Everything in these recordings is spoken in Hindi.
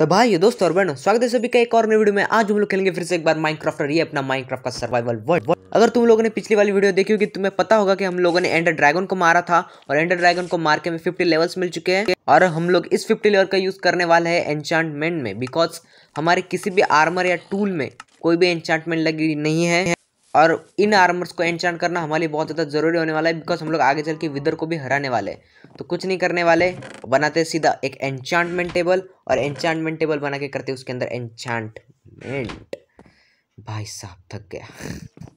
तो भाई दोस्तों और बहनों स्वागत है सभी का एक और नई वीडियो में आज हम लोग खेलेंगे फिर से एक बार माइनक्राफ्ट और ये अपना माइनक्राफ्ट का सर्वाइवल वर्ल्ड अगर तुम लोगों ने पिछली वाली वीडियो देखी होगी तुम्हें पता होगा कि हम लोगों ने एंडर ड्रैगन को मारा था और एंडर ड्रैगन को मार के हमें फिफ्टी लेवल्स मिल चुके हैं और हम लोग इस फिफ्टी लेवल का यूज़ करने वाले हैं एनचांटमेंट में बिकॉज हमारे किसी भी आर्मर या टूल में कोई भी एनचांटमेंट लगी नहीं है और इन आर्मर्स को एनचांट करना हमारे लिए बहुत ज़्यादा ज़रूरी होने वाला है बिकॉज हम लोग आगे चल के विदर को भी हराने वाले हैं तो कुछ नहीं करने वाले बनाते सीधा एक एंचांटमेंट टेबल और एंचांटमेंट टेबल बना के करते उसके अंदर एंचांटमेंट भाई साहब थक गया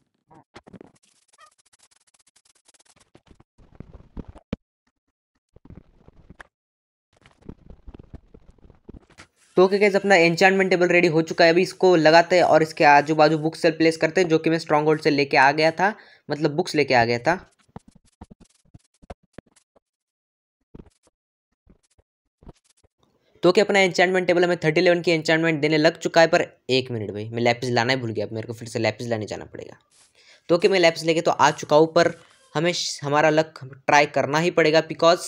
तो क्या कैसे अपना एन्चानमेंट टेबल रेडी हो चुका है अभी इसको लगाते हैं और इसके आजू बाजू बुक सेल प्लेस करते हैं जो कि मैं स्ट्रॉन्ग होल्ड से लेके आ गया था मतलब बुक्स लेके आ गया था तो कि अपना एन्चानमेंट टेबल हमें थर्टी इलेवन की एन्चानमेंट देने लग चुका है पर एक मिनट भाई मैं लैपिस लाना ही भूल गया अब मेरे को फिर से लैपिस लाने जाना पड़ेगा तो कि मैं लैपिस लेके तो आ चुका हूँ पर हमें हमारा लक ट्राई करना ही पड़ेगा बिकॉज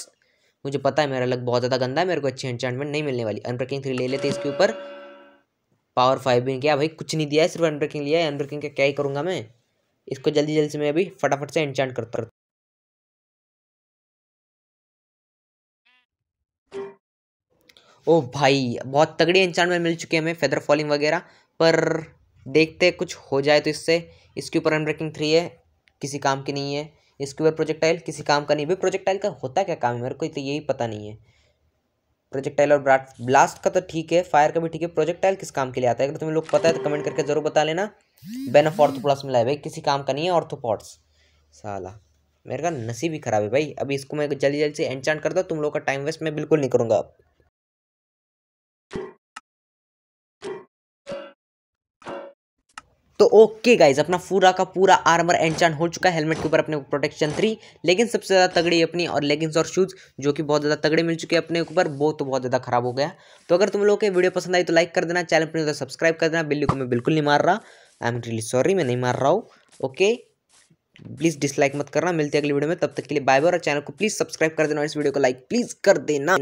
मुझे पता है मेरा लक बहुत ज़्यादा गंदा है मेरे को अच्छी एंटेंटमेंट नहीं मिलने वाली अनब्रेकिंग थ्री ले लेते इसके ऊपर पावर फाइव भी क्या भाई कुछ नहीं दिया है सिर्फ अनब्रेकिंग लिया है अनब्रेकिंग का क्या ही करूँगा मैं इसको जल्दी जल्दी से मैं अभी फटाफट से एंटेंट करता रहता ओ भाई बहुत तगड़ी में मिल चुकी है हमें फेदर फॉलिंग वगैरह पर देखते कुछ हो जाए तो इससे इसके ऊपर अनब्रेकिंग थ्री है किसी काम की नहीं है इसके ऊपर प्रोजेक्टाइल किसी काम का नहीं भाई प्रोजेक्टाइल का होता क्या काम है मेरे को तो यही पता नहीं है प्रोजेक्टाइल और ब्लास्ट का तो ठीक है फायर का भी ठीक है प्रोजेक्टाइल किस काम के लिए आता है अगर तुम्हें लोग पता है तो कमेंट करके जरूर बता लेना बैन ऑफ ऑर्थोपॉड्स मिला है भाई किसी काम का नहीं है ऑर्थोपॉड्स साला मेरे का नसीब ही खराब है भाई अभी इसको मैं जल्दी जल्दी से एंचान कर दो तुम लोग का टाइम वेस्ट मैं बिल्कुल नहीं करूँगा तो ओके गाइज अपना पूरा का पूरा आर्मर एंचांट हो चुका है हेलमेट के ऊपर अपने प्रोटेक्शन थ्री लेकिन सबसे ज़्यादा तगड़ी अपनी और लेगिंग्स और शूज़ जो कि बहुत ज़्यादा तगड़े मिल चुके हैं अपने ऊपर वो तो बहुत ज़्यादा खराब हो गया तो अगर तुम लोगों के वीडियो पसंद आई तो लाइक कर देना चैनल पर सब्सक्राइब तो कर देना बिल्ली को मैं बिल्कुल नहीं मार रहा आई एम रियली सॉरी मैं नहीं मार रहा हूँ ओके प्लीज़ डिसलाइक मत करना मिलती है अगली वीडियो में तब तक के लिए बाय बाय और चैनल को प्लीज़ सब्सक्राइब कर देना और इस वीडियो को लाइक प्लीज़ कर देना